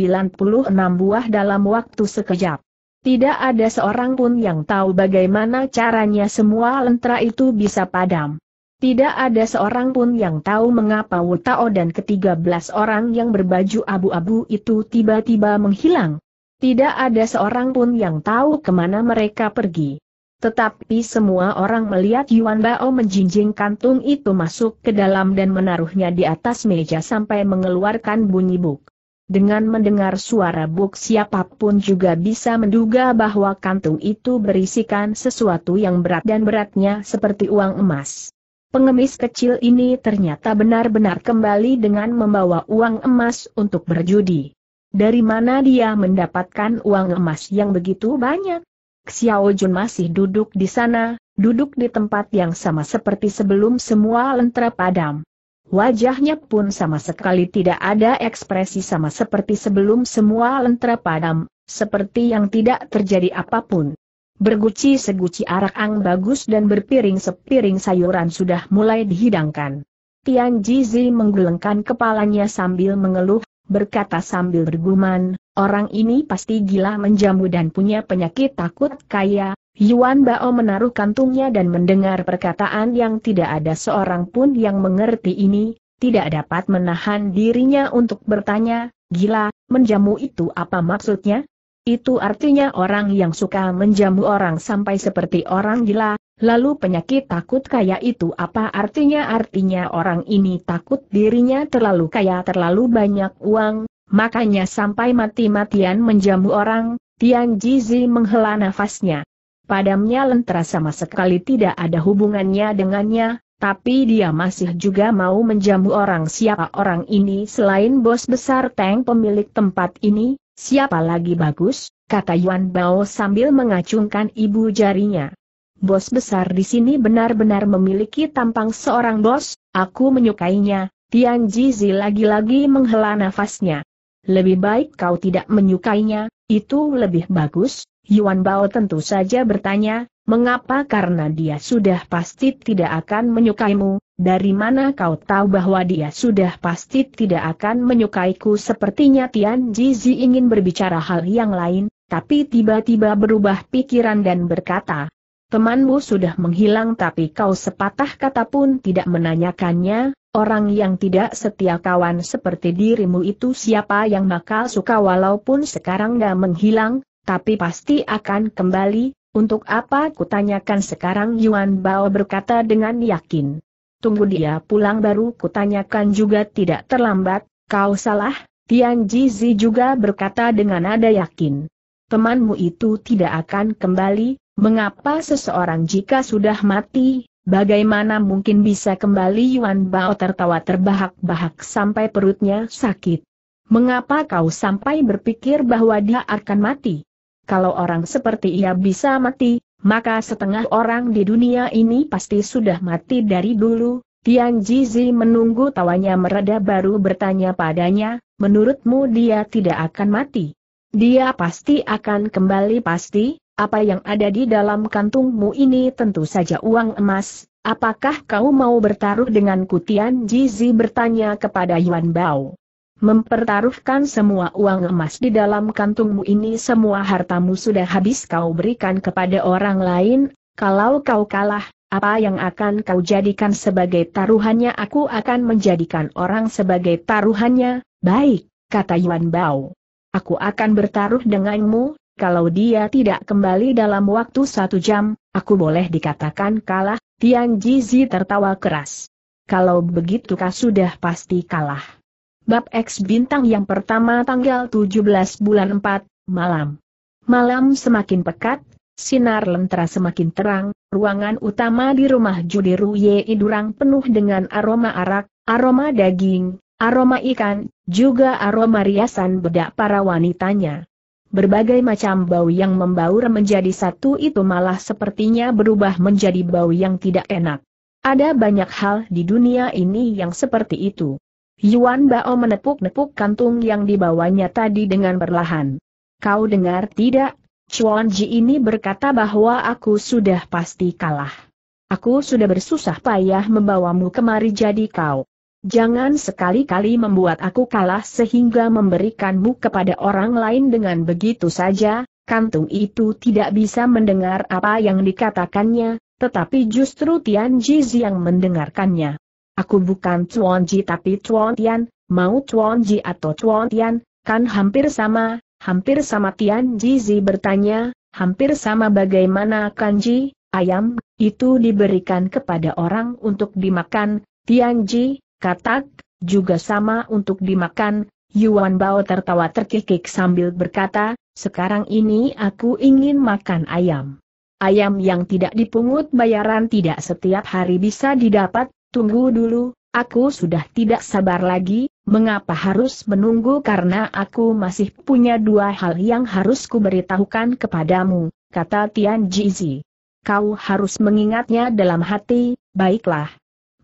buah dalam waktu sekejap. Tidak ada seorang pun yang tahu bagaimana caranya semua lentera itu bisa padam. Tidak ada seorang pun yang tahu mengapa Wutao dan ketiga belas orang yang berbaju abu-abu itu tiba-tiba menghilang. Tidak ada seorang pun yang tahu kemana mereka pergi. Tetapi semua orang melihat Yuan Bao menjinjing kantung itu masuk ke dalam dan menaruhnya di atas meja sampai mengeluarkan bunyi buk. Dengan mendengar suara buk siapapun juga bisa menduga bahwa kantung itu berisikan sesuatu yang berat dan beratnya seperti uang emas. Pengemis kecil ini ternyata benar-benar kembali dengan membawa uang emas untuk berjudi. Dari mana dia mendapatkan uang emas yang begitu banyak? Xiao Jun masih duduk di sana, duduk di tempat yang sama seperti sebelum semua lentera padam. Wajahnya pun sama sekali tidak ada ekspresi sama seperti sebelum semua lentera padam, seperti yang tidak terjadi apapun. Berguci seguci arak ang bagus dan berpiring sepiring sayuran sudah mulai dihidangkan. Tian Jizi menggelengkan kepalanya sambil mengeluh, berkata sambil berguman, orang ini pasti gila menjamu dan punya penyakit takut kaya. Yuan Bao menaruh kantungnya dan mendengar perkataan yang tidak ada seorang pun yang mengerti ini, tidak dapat menahan dirinya untuk bertanya, gila, menjamu itu apa maksudnya? Itu artinya orang yang suka menjamu orang sampai seperti orang gila, Lalu penyakit takut kaya itu apa artinya? Artinya orang ini takut dirinya terlalu kaya terlalu banyak uang, makanya sampai mati-matian menjamu orang, Tian Jizi menghela nafasnya. Padamnya lentera sama sekali tidak ada hubungannya dengannya, tapi dia masih juga mau menjamu orang siapa orang ini selain bos besar Teng pemilik tempat ini, siapa lagi bagus, kata Yuan Bao sambil mengacungkan ibu jarinya bos besar di sini benar-benar memiliki tampang seorang bos, aku menyukainya, Tian Jizi lagi-lagi menghela nafasnya. Lebih baik kau tidak menyukainya, itu lebih bagus, Yuan Bao tentu saja bertanya, mengapa karena dia sudah pasti tidak akan menyukaimu, dari mana kau tahu bahwa dia sudah pasti tidak akan menyukaiku sepertinya Tian Jizi ingin berbicara hal yang lain, tapi tiba-tiba berubah pikiran dan berkata, Temanmu sudah menghilang tapi kau sepatah kata pun tidak menanyakannya, orang yang tidak setia kawan seperti dirimu itu siapa yang bakal suka walaupun sekarang gak menghilang, tapi pasti akan kembali, untuk apa kutanyakan sekarang Yuan Bao berkata dengan yakin. Tunggu dia pulang baru kutanyakan juga tidak terlambat, kau salah, Tian Jizi juga berkata dengan nada yakin. Temanmu itu tidak akan kembali, Mengapa seseorang jika sudah mati, bagaimana mungkin bisa kembali Yuan Bao tertawa terbahak-bahak sampai perutnya sakit? Mengapa kau sampai berpikir bahwa dia akan mati? Kalau orang seperti ia bisa mati, maka setengah orang di dunia ini pasti sudah mati dari dulu. Tian Jizi menunggu tawanya mereda baru bertanya padanya, menurutmu dia tidak akan mati? Dia pasti akan kembali pasti, apa yang ada di dalam kantungmu ini tentu saja uang emas, apakah kau mau bertaruh dengan kutian Jizi bertanya kepada Yuan Bao. Mempertaruhkan semua uang emas di dalam kantungmu ini semua hartamu sudah habis kau berikan kepada orang lain, kalau kau kalah, apa yang akan kau jadikan sebagai taruhannya aku akan menjadikan orang sebagai taruhannya, baik, kata Yuan Bao. Aku akan bertaruh denganmu, kalau dia tidak kembali dalam waktu satu jam, aku boleh dikatakan kalah, Tiang Jizi tertawa keras. Kalau begitu kah sudah pasti kalah. Bab X bintang yang pertama tanggal 17 bulan 4, malam. Malam semakin pekat, sinar lentera semakin terang, ruangan utama di rumah judi Ruye Idurang penuh dengan aroma arak, aroma daging, aroma ikan, juga aroma riasan bedak para wanitanya. Berbagai macam bau yang membaur menjadi satu itu malah sepertinya berubah menjadi bau yang tidak enak. Ada banyak hal di dunia ini yang seperti itu. Yuan Bao menepuk-nepuk kantung yang dibawanya tadi dengan perlahan. Kau dengar tidak? Chuan Ji ini berkata bahwa aku sudah pasti kalah. Aku sudah bersusah payah membawamu kemari jadi kau Jangan sekali-kali membuat aku kalah sehingga memberikanmu kepada orang lain dengan begitu saja, kantung itu tidak bisa mendengar apa yang dikatakannya, tetapi justru Tian Jizi yang mendengarkannya. Aku bukan Chuan Ji tapi Chuan Tian, mau Chuan Ji atau Chuan Tian, kan hampir sama, hampir sama Tian Jizi bertanya, hampir sama bagaimana kanji, ayam, itu diberikan kepada orang untuk dimakan, Tian Ji, katak, juga sama untuk dimakan, Yuan Bao tertawa terkikik sambil berkata, sekarang ini aku ingin makan ayam. Ayam yang tidak dipungut bayaran tidak setiap hari bisa didapat, tunggu dulu, aku sudah tidak sabar lagi, mengapa harus menunggu karena aku masih punya dua hal yang harus kuberitahukan kepadamu, kata Tian Jizi. Kau harus mengingatnya dalam hati, baiklah.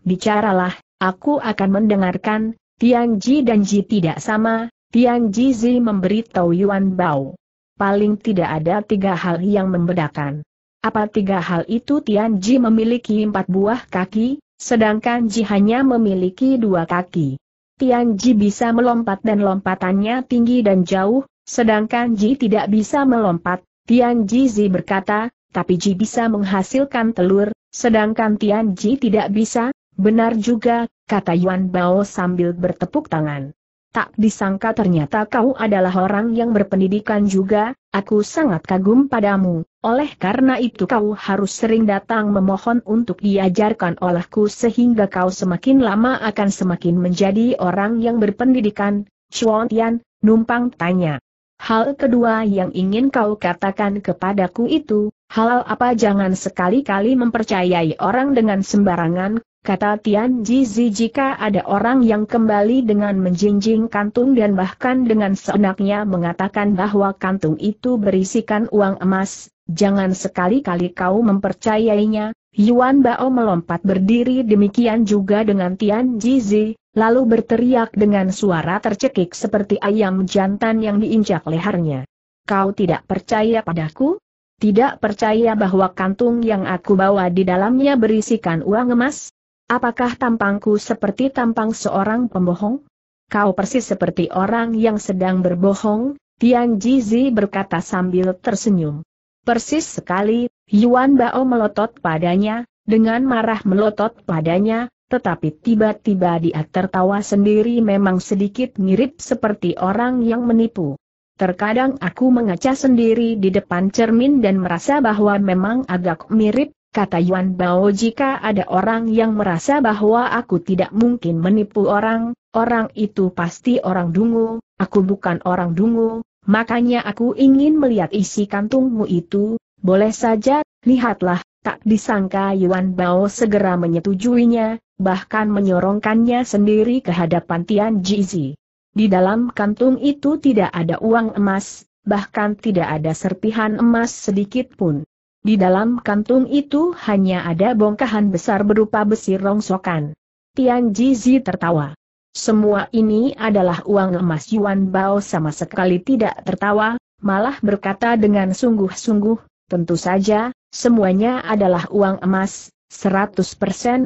Bicaralah, Aku akan mendengarkan, Tian Ji dan Ji tidak sama, Tian Ji Zi memberi memberitahu Yuan Bao. Paling tidak ada tiga hal yang membedakan. Apa tiga hal itu Tian Ji memiliki empat buah kaki, sedangkan Ji hanya memiliki dua kaki. Tian Ji bisa melompat dan lompatannya tinggi dan jauh, sedangkan Ji tidak bisa melompat. Tian Ji Zi berkata, tapi Ji bisa menghasilkan telur, sedangkan Tian Ji tidak bisa, Benar juga, kata Yuan Bao sambil bertepuk tangan. Tak disangka ternyata kau adalah orang yang berpendidikan juga, aku sangat kagum padamu, oleh karena itu kau harus sering datang memohon untuk diajarkan olehku sehingga kau semakin lama akan semakin menjadi orang yang berpendidikan, Chuan Tian, numpang tanya. Hal kedua yang ingin kau katakan kepadaku itu, hal apa jangan sekali-kali mempercayai orang dengan sembarangan, Kata Tian Jizi jika ada orang yang kembali dengan menjinjing kantung dan bahkan dengan seenaknya mengatakan bahwa kantung itu berisikan uang emas, jangan sekali-kali kau mempercayainya. Yuan Bao melompat berdiri demikian juga dengan Tian Jizi, lalu berteriak dengan suara tercekik seperti ayam jantan yang diinjak lehernya. Kau tidak percaya padaku? Tidak percaya bahwa kantung yang aku bawa di dalamnya berisikan uang emas? Apakah tampangku seperti tampang seorang pembohong? Kau persis seperti orang yang sedang berbohong, Tian Jizi berkata sambil tersenyum. Persis sekali, Yuan Bao melotot padanya, dengan marah melotot padanya, tetapi tiba-tiba dia tertawa sendiri memang sedikit mirip seperti orang yang menipu. Terkadang aku mengaca sendiri di depan cermin dan merasa bahwa memang agak mirip, Kata Yuan Bao jika ada orang yang merasa bahwa aku tidak mungkin menipu orang, orang itu pasti orang dungu, aku bukan orang dungu, makanya aku ingin melihat isi kantungmu itu, boleh saja, lihatlah, tak disangka Yuan Bao segera menyetujuinya, bahkan menyorongkannya sendiri ke hadapan Tian Jizi. Di dalam kantung itu tidak ada uang emas, bahkan tidak ada serpihan emas sedikit pun. Di dalam kantung itu hanya ada bongkahan besar berupa besi rongsokan. Tian Jizi tertawa. Semua ini adalah uang emas Yuan Bao sama sekali tidak tertawa, malah berkata dengan sungguh-sungguh, tentu saja, semuanya adalah uang emas, 100%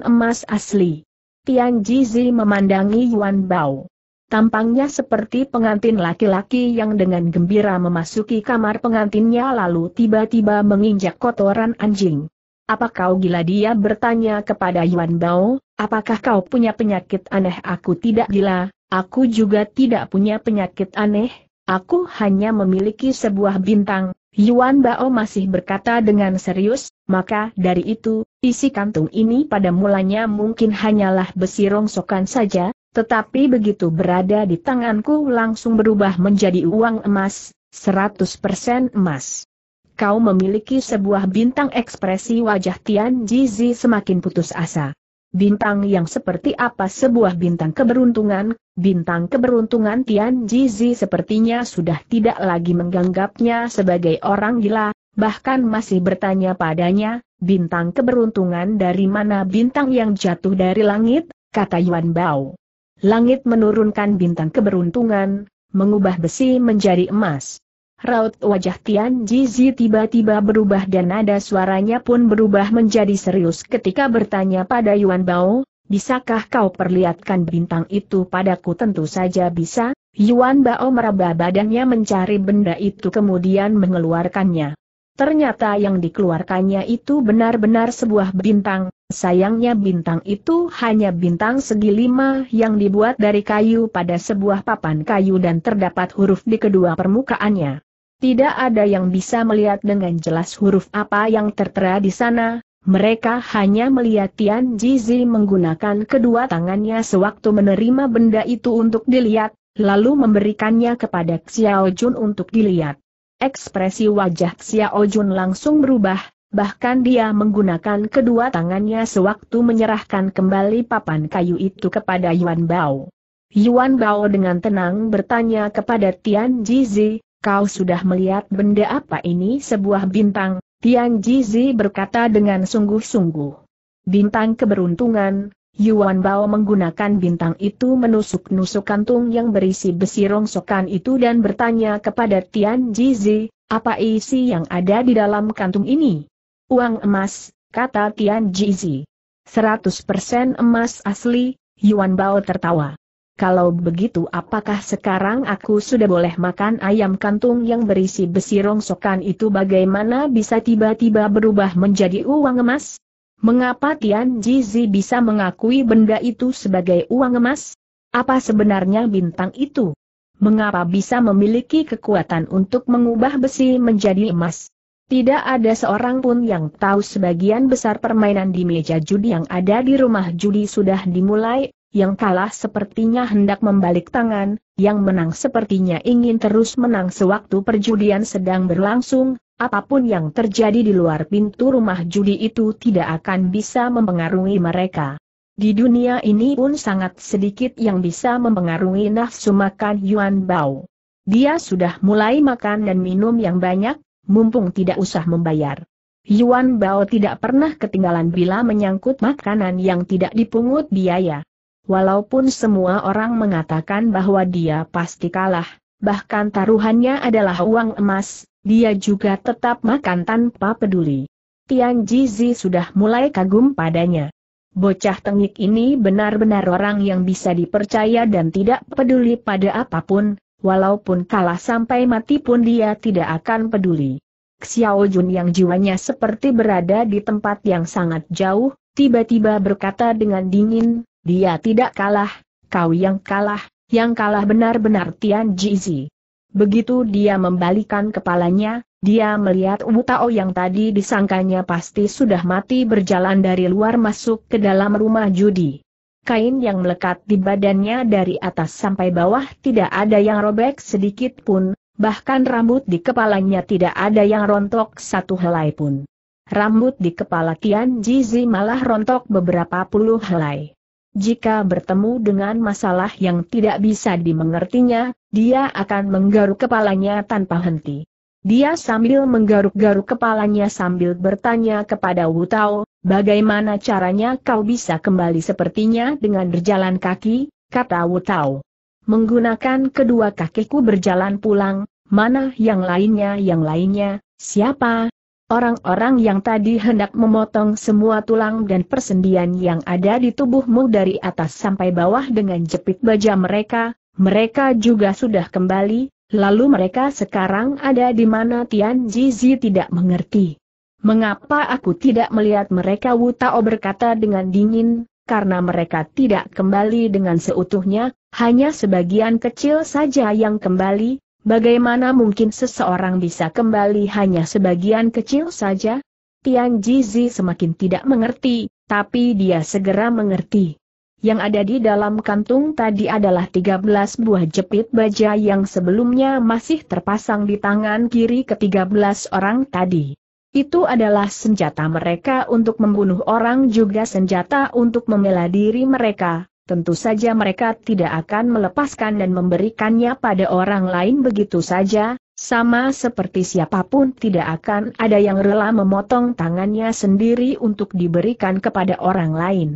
emas asli. Tian Jizi memandangi Yuan Bao. Tampangnya seperti pengantin laki-laki yang dengan gembira memasuki kamar pengantinnya lalu tiba-tiba menginjak kotoran anjing. Apa kau gila dia bertanya kepada Yuan Bao, apakah kau punya penyakit aneh aku tidak gila, aku juga tidak punya penyakit aneh, aku hanya memiliki sebuah bintang. Yuan Bao masih berkata dengan serius, maka dari itu, isi kantung ini pada mulanya mungkin hanyalah besi rongsokan saja, tetapi begitu berada di tanganku langsung berubah menjadi uang emas, 100% emas. Kau memiliki sebuah bintang ekspresi wajah Tian Jizi semakin putus asa. Bintang yang seperti apa sebuah bintang keberuntungan, bintang keberuntungan Tian Jizi sepertinya sudah tidak lagi mengganggapnya sebagai orang gila, bahkan masih bertanya padanya, bintang keberuntungan dari mana bintang yang jatuh dari langit, kata Yuan Bao langit menurunkan bintang keberuntungan, mengubah besi menjadi emas. Raut wajah Tian Jizi tiba-tiba berubah dan nada suaranya pun berubah menjadi serius ketika bertanya pada Yuan Bao, bisakah kau perlihatkan bintang itu padaku tentu saja bisa, Yuan Bao meraba badannya mencari benda itu kemudian mengeluarkannya. Ternyata yang dikeluarkannya itu benar-benar sebuah bintang, sayangnya bintang itu hanya bintang segi lima yang dibuat dari kayu pada sebuah papan kayu dan terdapat huruf di kedua permukaannya. Tidak ada yang bisa melihat dengan jelas huruf apa yang tertera di sana, mereka hanya melihat Tian Jizi menggunakan kedua tangannya sewaktu menerima benda itu untuk dilihat, lalu memberikannya kepada Xiao Jun untuk dilihat. Ekspresi wajah Xiao Jun langsung berubah, bahkan dia menggunakan kedua tangannya sewaktu menyerahkan kembali papan kayu itu kepada Yuan Bao. Yuan Bao dengan tenang bertanya kepada Tian Jizi, kau sudah melihat benda apa ini sebuah bintang, Tian Jizi berkata dengan sungguh-sungguh. Bintang keberuntungan, Yuan Bao menggunakan bintang itu menusuk-nusuk kantung yang berisi besi rongsokan itu dan bertanya kepada Tian Jizi, apa isi yang ada di dalam kantung ini? Uang emas, kata Tian Jizi. 100% emas asli, Yuan Bao tertawa. Kalau begitu apakah sekarang aku sudah boleh makan ayam kantung yang berisi besi rongsokan itu bagaimana bisa tiba-tiba berubah menjadi uang emas? Mengapa Tian Jizi bisa mengakui benda itu sebagai uang emas? Apa sebenarnya bintang itu? Mengapa bisa memiliki kekuatan untuk mengubah besi menjadi emas? Tidak ada seorang pun yang tahu sebagian besar permainan di meja judi yang ada di rumah judi sudah dimulai yang kalah sepertinya hendak membalik tangan, yang menang sepertinya ingin terus menang sewaktu perjudian sedang berlangsung, apapun yang terjadi di luar pintu rumah judi itu tidak akan bisa mempengaruhi mereka. Di dunia ini pun sangat sedikit yang bisa mempengaruhi nafsu makan Yuan Bao. Dia sudah mulai makan dan minum yang banyak, mumpung tidak usah membayar. Yuan Bao tidak pernah ketinggalan bila menyangkut makanan yang tidak dipungut biaya. Walaupun semua orang mengatakan bahwa dia pasti kalah, bahkan taruhannya adalah uang emas, dia juga tetap makan tanpa peduli. Tian Jizi sudah mulai kagum padanya. Bocah tengik ini benar-benar orang yang bisa dipercaya dan tidak peduli pada apapun, walaupun kalah sampai mati pun dia tidak akan peduli. Xiao Jun yang jiwanya seperti berada di tempat yang sangat jauh, tiba-tiba berkata dengan dingin, dia tidak kalah, kau yang kalah, yang kalah benar-benar Tian Jizi. Begitu dia membalikan kepalanya, dia melihat Wu Tao yang tadi disangkanya pasti sudah mati berjalan dari luar masuk ke dalam rumah judi. Kain yang melekat di badannya dari atas sampai bawah tidak ada yang robek sedikit pun, bahkan rambut di kepalanya tidak ada yang rontok satu helai pun. Rambut di kepala Tian Jizi malah rontok beberapa puluh helai. Jika bertemu dengan masalah yang tidak bisa dimengertinya, dia akan menggaruk kepalanya tanpa henti. Dia sambil menggaruk-garuk kepalanya sambil bertanya kepada Wu Tao, bagaimana caranya kau bisa kembali sepertinya dengan berjalan kaki, kata Wu Tao. Menggunakan kedua kakiku berjalan pulang, mana yang lainnya yang lainnya, siapa Orang-orang yang tadi hendak memotong semua tulang dan persendian yang ada di tubuhmu dari atas sampai bawah dengan jepit baja mereka, mereka juga sudah kembali, lalu mereka sekarang ada di mana Tian Jizi tidak mengerti. Mengapa aku tidak melihat mereka Wu Tao berkata dengan dingin, karena mereka tidak kembali dengan seutuhnya, hanya sebagian kecil saja yang kembali, Bagaimana mungkin seseorang bisa kembali hanya sebagian kecil saja? Tian Jizi semakin tidak mengerti, tapi dia segera mengerti. Yang ada di dalam kantung tadi adalah 13 buah jepit baja yang sebelumnya masih terpasang di tangan kiri ke-13 orang tadi. Itu adalah senjata mereka untuk membunuh orang juga senjata untuk membela diri mereka, tentu saja mereka tidak akan melepaskan dan memberikannya pada orang lain begitu saja, sama seperti siapapun tidak akan ada yang rela memotong tangannya sendiri untuk diberikan kepada orang lain.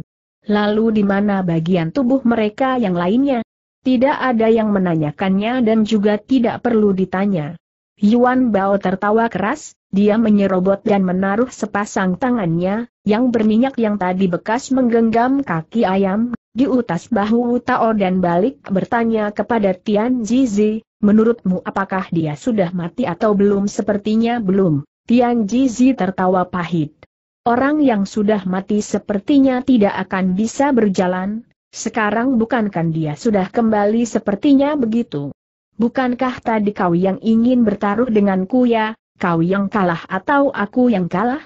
Lalu di mana bagian tubuh mereka yang lainnya? Tidak ada yang menanyakannya dan juga tidak perlu ditanya. Yuan Bao tertawa keras, dia menyerobot dan menaruh sepasang tangannya, yang berminyak yang tadi bekas menggenggam kaki ayam, diutas bahu Tao dan balik bertanya kepada Tian Jizi, menurutmu apakah dia sudah mati atau belum sepertinya belum, Tian Jizi tertawa pahit. Orang yang sudah mati sepertinya tidak akan bisa berjalan, sekarang bukankah dia sudah kembali sepertinya begitu. Bukankah tadi kau yang ingin bertaruh denganku ya, kau yang kalah atau aku yang kalah?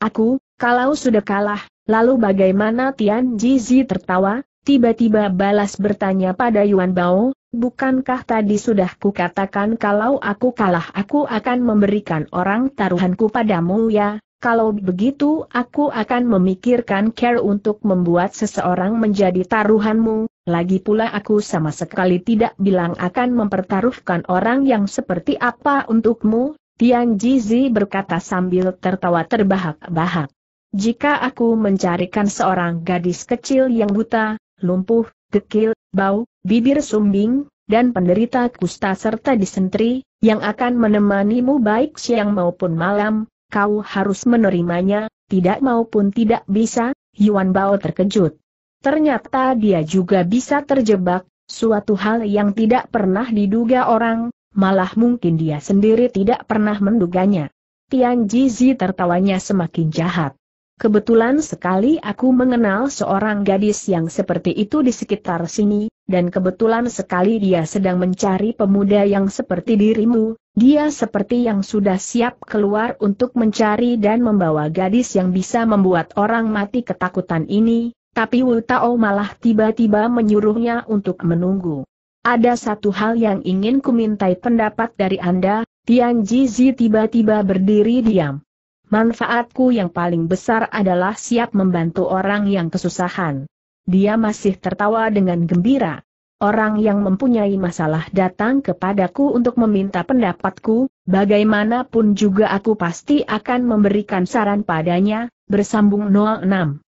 Aku, kalau sudah kalah, Lalu bagaimana Tian Jizi tertawa, tiba-tiba balas bertanya pada Yuan Bao, bukankah tadi sudah kukatakan kalau aku kalah aku akan memberikan orang taruhanku padamu ya, kalau begitu aku akan memikirkan care untuk membuat seseorang menjadi taruhanmu, lagi pula aku sama sekali tidak bilang akan mempertaruhkan orang yang seperti apa untukmu, Tian Jizi berkata sambil tertawa terbahak-bahak. Jika aku mencarikan seorang gadis kecil yang buta, lumpuh, dekil, bau, bibir sumbing, dan penderita kusta serta disentri, yang akan menemanimu baik siang maupun malam, kau harus menerimanya, tidak maupun tidak bisa, Yuan Bao terkejut. Ternyata dia juga bisa terjebak, suatu hal yang tidak pernah diduga orang, malah mungkin dia sendiri tidak pernah menduganya. Tian Jizi tertawanya semakin jahat. Kebetulan sekali aku mengenal seorang gadis yang seperti itu di sekitar sini, dan kebetulan sekali dia sedang mencari pemuda yang seperti dirimu, dia seperti yang sudah siap keluar untuk mencari dan membawa gadis yang bisa membuat orang mati ketakutan ini, tapi Wu Tao malah tiba-tiba menyuruhnya untuk menunggu. Ada satu hal yang ingin kumintai pendapat dari Anda, Tian Jizi tiba-tiba berdiri diam. Manfaatku yang paling besar adalah siap membantu orang yang kesusahan. Dia masih tertawa dengan gembira. Orang yang mempunyai masalah datang kepadaku untuk meminta pendapatku, bagaimanapun juga aku pasti akan memberikan saran padanya, bersambung 06.